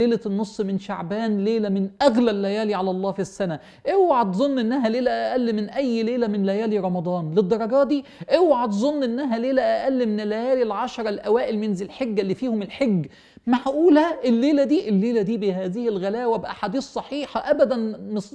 ليلة النص من شعبان ليلة من أغلى الليالي على الله في السنة اوعى تظن انها ليلة أقل من أي ليلة من ليالي رمضان للدرجة دي اوعى تظن انها ليلة أقل من الليالي العشرة الأوائل من ذي الحجة اللي فيهم الحج معقوله الليله دي الليله دي بهذه الغلاوه باحاديث صحيحه ابدا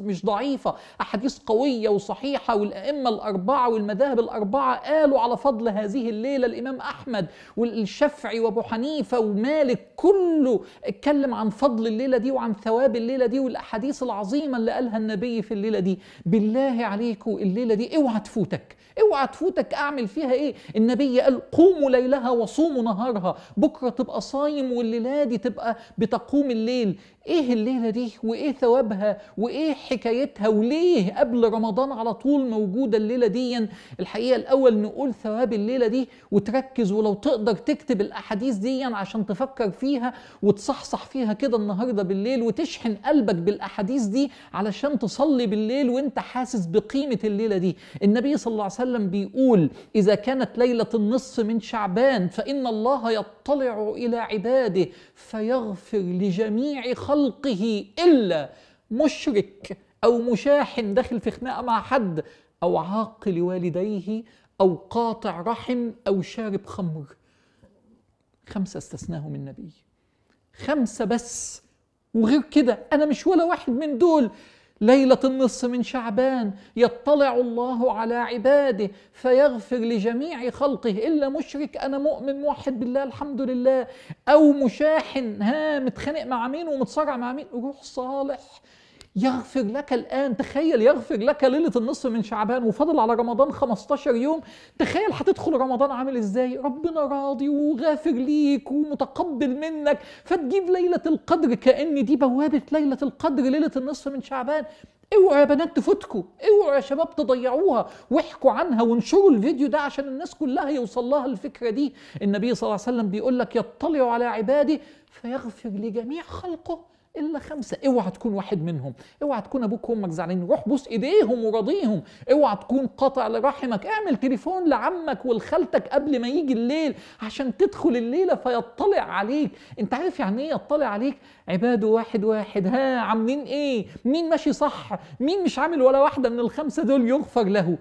مش ضعيفه احاديث قويه وصحيحه والائمه الاربعه والمذاهب الاربعه قالوا على فضل هذه الليله الامام احمد والشافعي وابو حنيفه ومالك كله اتكلم عن فضل الليله دي وعن ثواب الليله دي والاحاديث العظيمه اللي قالها النبي في الليله دي بالله عليكم الليله دي اوعى تفوتك اوعى تفوتك اعمل فيها ايه النبي قال قوموا ليلها وصوموا نهارها بكره تبقى صايم والليله الليله دي تبقى بتقوم الليل ايه الليله دي وايه ثوابها وايه حكايتها وليه قبل رمضان على طول موجوده الليله دي الحقيقه الاول نقول ثواب الليله دي وتركز ولو تقدر تكتب الاحاديث دي عشان تفكر فيها وتصحصح فيها كده النهارده بالليل وتشحن قلبك بالاحاديث دي علشان تصلي بالليل وانت حاسس بقيمه الليله دي النبي صلى الله عليه وسلم بيقول اذا كانت ليله النصف من شعبان فان الله يطلع الى عباده فيغفر لجميع خلقه إلا مشرك أو مشاحن داخل في خناقة مع حد أو عاق لوالديه أو قاطع رحم أو شارب خمر خمسة استثناهم النبي خمسة بس وغير كده أنا مش ولا واحد من دول ليلة النصف من شعبان يطلع الله على عباده فيغفر لجميع خلقه إلا مشرك أنا مؤمن موحد بالله الحمد لله أو مشاحن ها متخانق مع مين ومتصارع مع مين روح صالح يغفر لك الآن تخيل يغفر لك ليلة النصف من شعبان وفضل على رمضان 15 يوم تخيل هتدخل رمضان عامل إزاي ربنا راضي وغافر ليك ومتقبل منك فتجيب ليلة القدر كأن دي بوابة ليلة القدر ليلة النصف من شعبان اوعوا يا بنات تفوتكوا اوعوا يا شباب تضيعوها واحكوا عنها وانشروا الفيديو ده عشان الناس كلها يوصل لها الفكرة دي النبي صلى الله عليه وسلم بيقول لك يطلع على عبادي فيغفر لجميع خلقه الا خمسه اوعى تكون واحد منهم اوعى تكون ابوك وامك زعلانين روح بوس ايديهم وراضيهم اوعى تكون قاطع لرحمك اعمل تليفون لعمك ولخالتك قبل ما يجي الليل عشان تدخل الليله فيطلع عليك انت عارف يعني ايه يطلع عليك عباده واحد واحد ها عاملين ايه مين ماشي صح مين مش عامل ولا واحده من الخمسه دول يغفر له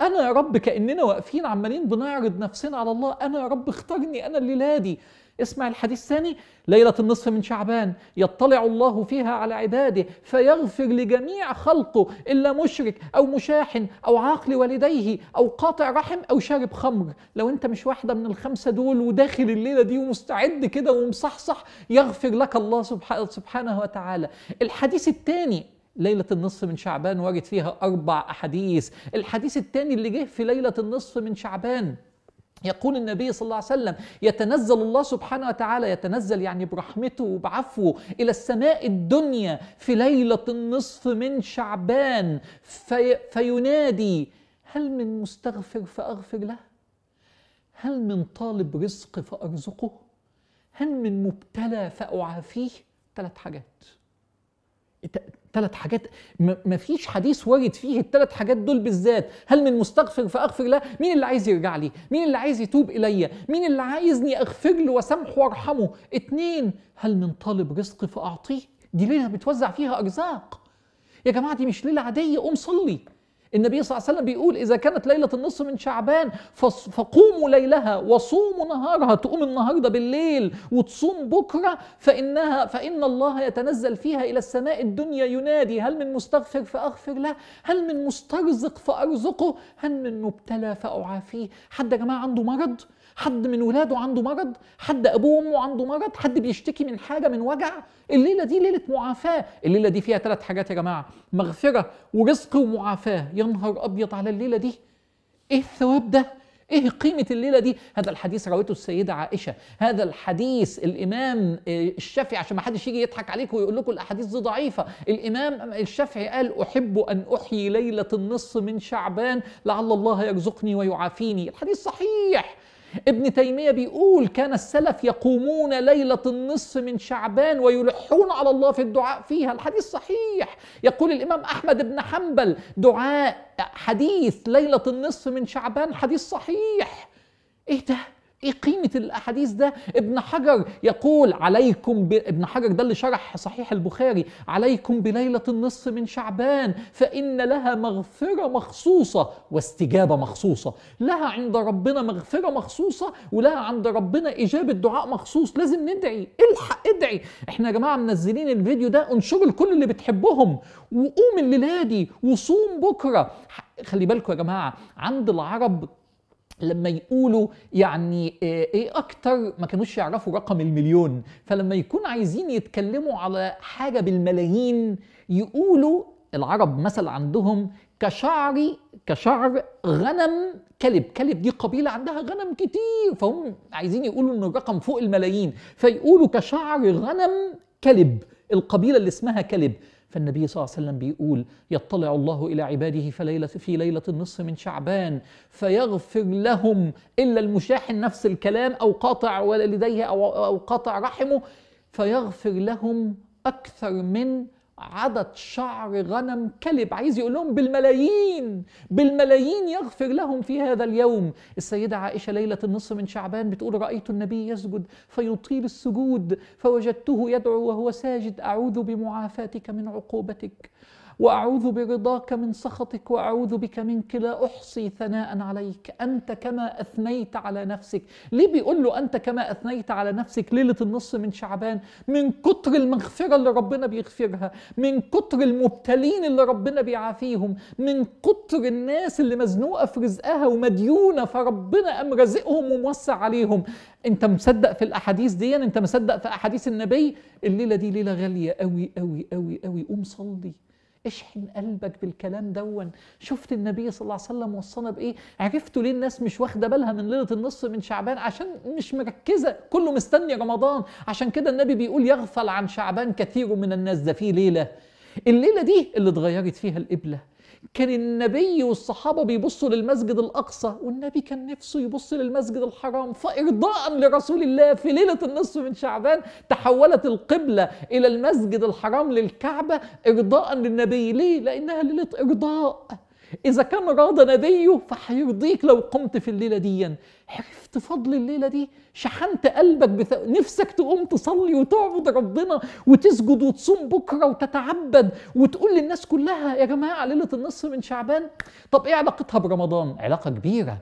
انا يا رب كاننا واقفين عمالين بنعرض نفسنا على الله انا يا رب اختارني انا الليله دي اسمع الحديث الثاني ليلة النصف من شعبان يطلع الله فيها على عباده فيغفر لجميع خلقه إلا مشرك أو مشاحن أو عاقل والديه أو قاطع رحم أو شارب خمر لو أنت مش واحدة من الخمسة دول وداخل الليلة دي ومستعد كده ومصحصح يغفر لك الله سبحانه وتعالى الحديث الثاني ليلة النصف من شعبان ورد فيها أربع أحاديث الحديث الثاني اللي جه في ليلة النصف من شعبان يقول النبي صلى الله عليه وسلم يتنزل الله سبحانه وتعالى يتنزل يعني برحمته وبعفوه الى السماء الدنيا في ليله النصف من شعبان في فينادي هل من مستغفر فاغفر له هل من طالب رزق فارزقه هل من مبتلى فاعافيه ثلاث حاجات ثلاث حاجات ما فيش حديث وارد فيه الثلاث حاجات دول بالذات هل من مستغفر فاغفر له مين اللي عايز يرجع لي مين اللي عايز يتوب الي مين اللي عايزني اغفر له واسامحه وارحمه اتنين هل من طالب رزق فاعطيه دي ليله بتوزع فيها ارزاق يا جماعه دي مش ليله عاديه قوم صلي النبي صلى الله عليه وسلم بيقول إذا كانت ليلة النصف من شعبان فقوموا ليلها وصوموا نهارها تقوم النهاردة بالليل وتصوم بكرة فإنها فإن الله يتنزل فيها إلى السماء الدنيا ينادي هل من مستغفر فأغفر له هل من مسترزق فأرزقه هل من مبتلى فأعافيه حد يا جماعة عنده مرض حد من ولاده عنده مرض حد ابوه وامه عنده مرض حد بيشتكي من حاجه من وجع الليله دي ليله معافاه الليله دي فيها ثلاث حاجات يا جماعه مغفره ورزق ومعافاه يا نهار ابيض على الليله دي ايه الثواب ده ايه قيمه الليله دي هذا الحديث روته السيده عائشه هذا الحديث الامام آه، الشافعي عشان ما حدش يجي يضحك عليكم ويقول لكم الاحاديث دي ضعيفه الامام الشافعي قال احب ان احيي ليله النصف من شعبان لعل الله يرزقني ويعافيني الحديث صحيح ابن تيمية بيقول كان السلف يقومون ليلة النصف من شعبان ويلحون على الله في الدعاء فيها الحديث صحيح يقول الإمام أحمد بن حنبل دعاء حديث ليلة النصف من شعبان حديث صحيح إيه ده ايه قيمه الاحاديث ده ابن حجر يقول عليكم ب... ابن حجر ده اللي شرح صحيح البخاري عليكم بليله النصف من شعبان فان لها مغفره مخصوصه واستجابه مخصوصه لها عند ربنا مغفره مخصوصه ولها عند ربنا اجابه دعاء مخصوص لازم ندعي الحق ادعي احنا يا جماعه منزلين الفيديو ده انشروا لكل اللي بتحبهم وقوم الليله دي وصوم بكره خلي بالكم يا جماعه عند العرب لما يقولوا يعني آه، ايه اكتر ما كانوش يعرفوا رقم المليون فلما يكون عايزين يتكلموا على حاجه بالملايين يقولوا العرب مثل عندهم كشعر كشعر غنم كلب كلب دي قبيلة عندها غنم كتير فهم عايزين يقولوا ان الرقم فوق الملايين فيقولوا كشعر غنم كلب القبيلة اللي اسمها كلب فالنبي صلى الله عليه وسلم بيقول يطلع الله إلى عباده في ليلة, في ليلة النصف من شعبان فيغفر لهم إلا المشاحن نفس الكلام أو قاطع ولديه أو, أو قاطع رحمه فيغفر لهم أكثر من عدد شعر غنم كلب عايز يقول لهم بالملايين بالملايين يغفر لهم في هذا اليوم السيدة عائشة ليلة النصف من شعبان بتقول رأيت النبي يسجد فيطيل السجود فوجدته يدعو وهو ساجد أعوذ بمعافاتك من عقوبتك واعوذ برضاك من سخطك واعوذ بك منك لا احصي ثناء عليك انت كما اثنيت على نفسك ليه بيقول له انت كما اثنيت على نفسك ليله النص من شعبان من كتر المغفره اللي ربنا بيغفرها من كتر المبتلين اللي ربنا بيعافيهم من كتر الناس اللي مزنوقه في رزقها ومديونه فربنا قام رازقهم وموسع عليهم انت مصدق في الاحاديث دي انت مصدق في احاديث النبي الليله دي ليله غاليه قوي قوي قوي قوي قوم صلي اشحن قلبك بالكلام دون شفت النبي صلى الله عليه وسلم وصانا بايه عرفتوا ليه الناس مش واخده بالها من ليله النص من شعبان عشان مش مركزه كله مستني رمضان عشان كده النبي بيقول يغفل عن شعبان كثير من الناس ده في ليله الليله دي اللي اتغيرت فيها القبله كان النبي والصحابة بيبصوا للمسجد الأقصى والنبي كان نفسه يبص للمسجد الحرام فإرضاء لرسول الله في ليلة النصف من شعبان تحولت القبلة إلى المسجد الحرام للكعبة إرضاء للنبي ليه؟ لأنها ليلة إرضاء إذا كان راضى نبيه فهيرضيك لو قمت في الليلة ديا عرفت فضل الليلة دي شحنت قلبك بث... نفسك تقوم تصلي وتعبد ربنا وتسجد وتصوم بكرة وتتعبد وتقول للناس كلها يا جماعة ليلة النصف من شعبان طب إيه علاقتها برمضان؟ علاقة كبيرة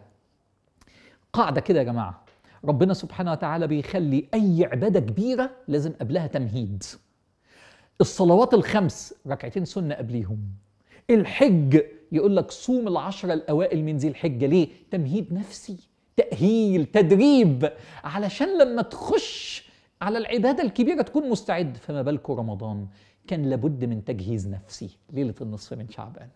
قاعدة كده يا جماعة ربنا سبحانه وتعالى بيخلي أي عبادة كبيرة لازم قبلها تمهيد الصلوات الخمس ركعتين سنة قبليهم الحج يقول لك صوم العشرة الأوائل من ذي الحجة ليه؟ تمهيد نفسي تأهيل تدريب علشان لما تخش على العبادة الكبيرة تكون مستعد فما بالكم رمضان كان لابد من تجهيز نفسي ليلة النصف من شعبان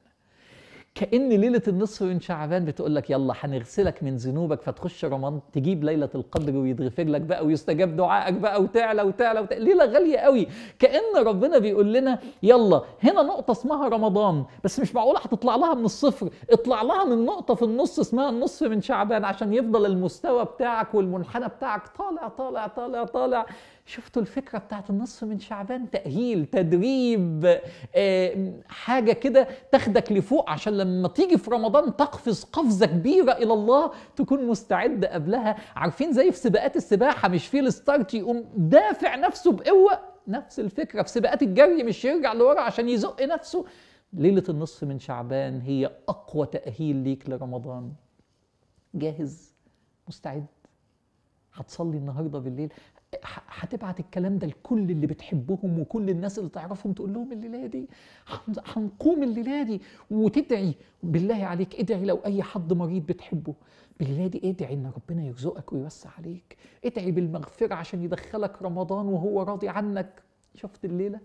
كأن ليلة النصف من شعبان بتقول لك يلا هنغسلك من ذنوبك فتخش رمضان تجيب ليلة القدر ويتغفر لك بقى ويستجاب دعائك بقى وتعلى وتعلى, وتعلى. ليلة غالية قوي كأن ربنا بيقول لنا يلا هنا نقطة اسمها رمضان بس مش معقولة هتطلع لها من الصفر اطلع لها من نقطة في النص اسمها النصف من شعبان عشان يفضل المستوى بتاعك والمنحنى بتاعك طالع طالع طالع طالع شفتوا الفكره بتاعت النصف من شعبان تاهيل تدريب آه، حاجه كده تاخدك لفوق عشان لما تيجي في رمضان تقفز قفزه كبيره الى الله تكون مستعد قبلها عارفين زي في سباقات السباحه مش في الستارت يقوم دافع نفسه بقوه نفس الفكره في سباقات الجري مش يرجع لورا عشان يزق نفسه ليله النصف من شعبان هي اقوى تاهيل ليك لرمضان جاهز مستعد هتصلي النهارده بالليل هتبعت الكلام ده لكل اللي بتحبهم وكل الناس اللي تعرفهم تقول لهم الليله دي هنقوم الليله دي وتدعي بالله عليك ادعي لو اي حد مريض بتحبه بالليله دي ادعي ان ربنا يرزقك ويوسع عليك ادعي بالمغفره عشان يدخلك رمضان وهو راضي عنك شفت الليله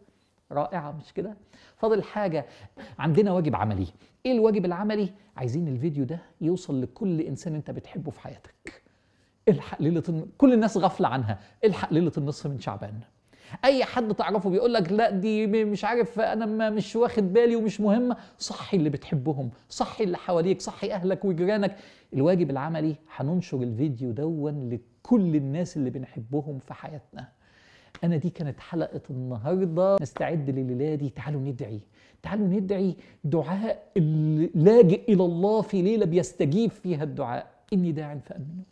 رائعه مش كده فاضل حاجه عندنا واجب عملي ايه الواجب العملي عايزين الفيديو ده يوصل لكل انسان انت بتحبه في حياتك الحق ليله كل الناس غافله عنها الحق ليله النصف من شعبان اي حد تعرفه بيقول لك لا دي مش عارف انا ما مش واخد بالي ومش مهمه صحي اللي بتحبهم صحي اللي حواليك صحي اهلك وجيرانك الواجب العملي هننشر الفيديو دوا لكل الناس اللي بنحبهم في حياتنا انا دي كانت حلقه النهارده نستعد لليله دي تعالوا ندعي تعالوا ندعي دعاء اللاجئ الى الله في ليله بيستجيب فيها الدعاء اني داع فامنوا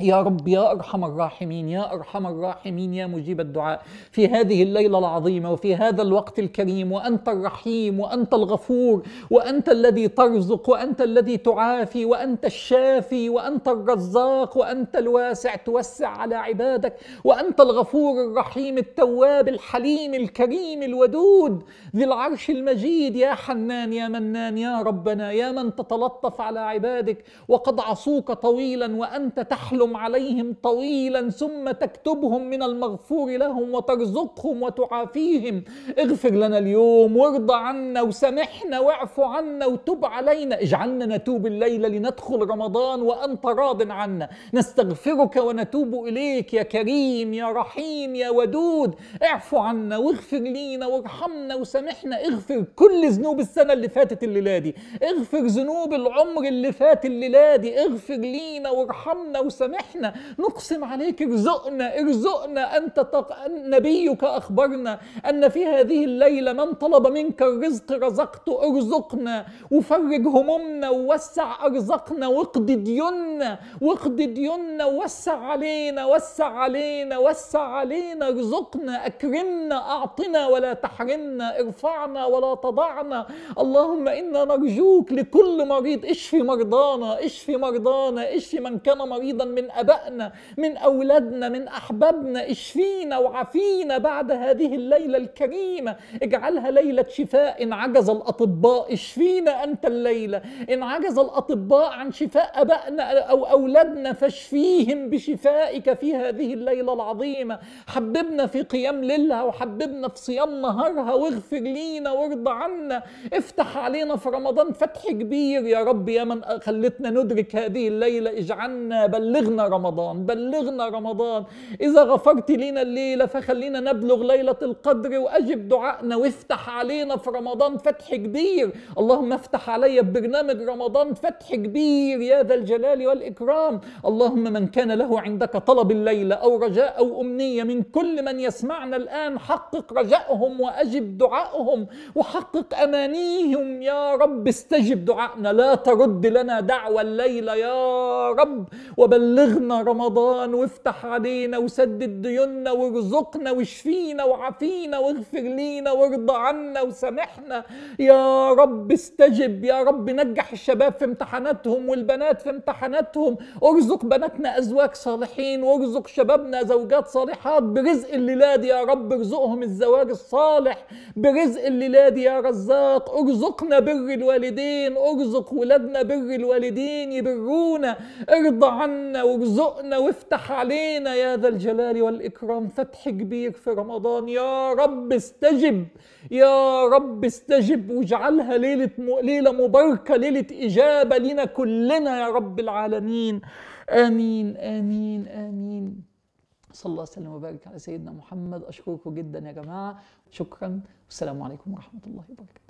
يا رب يا ارحم الراحمين يا ارحم الراحمين يا مجيب الدعاء في هذه الليله العظيمه وفي هذا الوقت الكريم وانت الرحيم وانت الغفور وانت الذي ترزق وانت الذي تعافي وانت الشافي وانت الرزاق وانت الواسع توسع على عبادك وانت الغفور الرحيم التواب الحليم الكريم الودود ذي العرش المجيد يا حنان يا منان يا ربنا يا من تتلطف على عبادك وقد عصوك طويلا وانت تحلو تظلم عليهم طويلا ثم تكتبهم من المغفور لهم وترزقهم وتعافيهم اغفر لنا اليوم وارضى عنا وسامحنا واعف عنا وتب علينا اجعلنا نتوب الليلة لندخل رمضان وأنت راض عنا نستغفرك ونتوب إليك يا كريم يا رحيم يا ودود اعف عنا واغفر لينا وارحمنا وسامحنا اغفر كل ذنوب السنة اللي فاتت الليلة دي اغفر ذنوب العمر اللي فات الليلة دي اغفر لينا وارحمنا وسامحنا سامحنا نقسم عليك ارزقنا ارزقنا انت تق... نبيك اخبرنا ان في هذه الليله من طلب منك الرزق رزقته ارزقنا وفرج همومنا ووسع ارزاقنا واقض ديوننا واقض ديوننا ووسع علينا وسع علينا وسع علينا ارزقنا اكرمنا اعطنا ولا تحرمنا ارفعنا ولا تضعنا اللهم انا نرجوك لكل مريض اشفي مرضانا اشفي مرضانا اشفي من كان مريضا من من أبائنا من أولادنا من أحبابنا اشفينا وعافينا بعد هذه الليلة الكريمة اجعلها ليلة شفاء إن عجز الأطباء اشفينا أنت الليلة إن عجز الأطباء عن شفاء أبائنا أو أولادنا فاشفيهم بشفائك في هذه الليلة العظيمة حببنا في قيام ليلها وحببنا في صيام نهارها واغفر لينا وارضى عنا افتح علينا في رمضان فتح كبير يا رب يا من خلتنا ندرك هذه الليلة اجعلنا بلغنا بلغنا رمضان بلغنا رمضان إذا غفرت لنا الليلة فخلينا نبلغ ليلة القدر وأجب دعائنا وافتح علينا في رمضان فتح كبير اللهم افتح علي برنامج رمضان فتح كبير يا ذا الجلال والإكرام اللهم من كان له عندك طلب الليلة أو رجاء أو أمنية من كل من يسمعنا الآن حقق رجائهم وأجب دعائهم وحقق أمانيهم يا رب استجب دعائنا لا ترد لنا دعوة الليلة يا رب وبلغ بلغنا رمضان وافتح علينا وسدد ديوننا وارزقنا واشفينا وعافينا واغفر لينا وارضى عنا وسامحنا يا رب استجب يا رب نجح الشباب في امتحاناتهم والبنات في امتحاناتهم ارزق بناتنا ازواج صالحين وارزق شبابنا زوجات صالحات برزق الليلاد يا رب ارزقهم الزواج الصالح برزق الليلاد يا رزاق ارزقنا بر الوالدين ارزق ولادنا بر الوالدين يبرونا ارضى عنا وارزقنا وافتح علينا يا ذا الجلال والإكرام فتح كبير في رمضان يا رب استجب يا رب استجب واجعلها ليلة م... ليلة مباركة ليلة إجابة لنا كلنا يا رب العالمين آمين آمين آمين صلى الله وسلم وبارك على سيدنا محمد أشكركم جدا يا جماعة شكرا والسلام عليكم ورحمة الله وبركاته